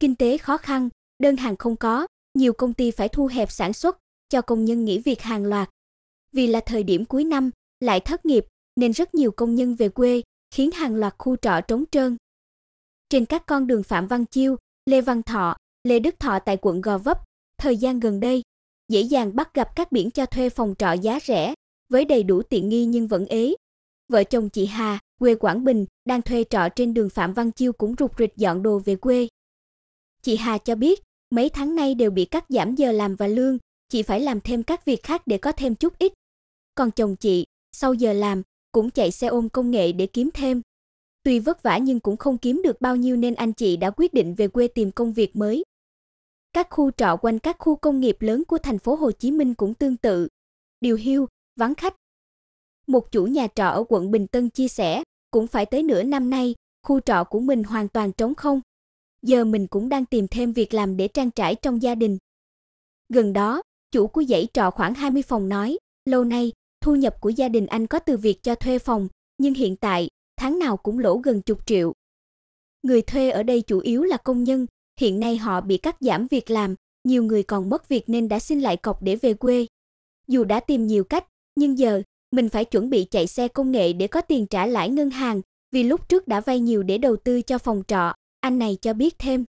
Kinh tế khó khăn, đơn hàng không có, nhiều công ty phải thu hẹp sản xuất, cho công nhân nghỉ việc hàng loạt. Vì là thời điểm cuối năm, lại thất nghiệp nên rất nhiều công nhân về quê, khiến hàng loạt khu trọ trống trơn. Trên các con đường Phạm Văn Chiêu, Lê Văn Thọ, Lê Đức Thọ tại quận Gò Vấp, thời gian gần đây dễ dàng bắt gặp các biển cho thuê phòng trọ giá rẻ, với đầy đủ tiện nghi nhưng vẫn ế. Vợ chồng chị Hà, quê Quảng Bình, đang thuê trọ trên đường Phạm Văn Chiêu cũng rục rịch dọn đồ về quê. Chị Hà cho biết, mấy tháng nay đều bị cắt giảm giờ làm và lương, chị phải làm thêm các việc khác để có thêm chút ít. Còn chồng chị, sau giờ làm, cũng chạy xe ôm công nghệ để kiếm thêm. Tuy vất vả nhưng cũng không kiếm được bao nhiêu nên anh chị đã quyết định về quê tìm công việc mới. Các khu trọ quanh các khu công nghiệp lớn của thành phố Hồ Chí Minh cũng tương tự. Điều hưu vắng khách. Một chủ nhà trọ ở quận Bình Tân chia sẻ, cũng phải tới nửa năm nay, khu trọ của mình hoàn toàn trống không giờ mình cũng đang tìm thêm việc làm để trang trải trong gia đình. Gần đó, chủ của dãy trọ khoảng 20 phòng nói, lâu nay thu nhập của gia đình anh có từ việc cho thuê phòng, nhưng hiện tại tháng nào cũng lỗ gần chục triệu. Người thuê ở đây chủ yếu là công nhân, hiện nay họ bị cắt giảm việc làm, nhiều người còn mất việc nên đã xin lại cọc để về quê. Dù đã tìm nhiều cách, nhưng giờ mình phải chuẩn bị chạy xe công nghệ để có tiền trả lãi ngân hàng, vì lúc trước đã vay nhiều để đầu tư cho phòng trọ. Anh này cho biết thêm.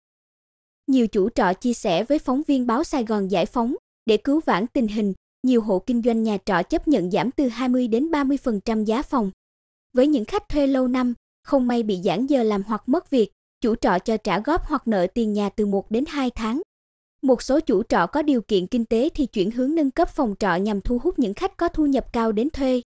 Nhiều chủ trọ chia sẻ với phóng viên báo Sài Gòn Giải phóng, để cứu vãn tình hình, nhiều hộ kinh doanh nhà trọ chấp nhận giảm từ 20 đến 30% giá phòng. Với những khách thuê lâu năm, không may bị giãn giờ làm hoặc mất việc, chủ trọ cho trả góp hoặc nợ tiền nhà từ 1 đến 2 tháng. Một số chủ trọ có điều kiện kinh tế thì chuyển hướng nâng cấp phòng trọ nhằm thu hút những khách có thu nhập cao đến thuê.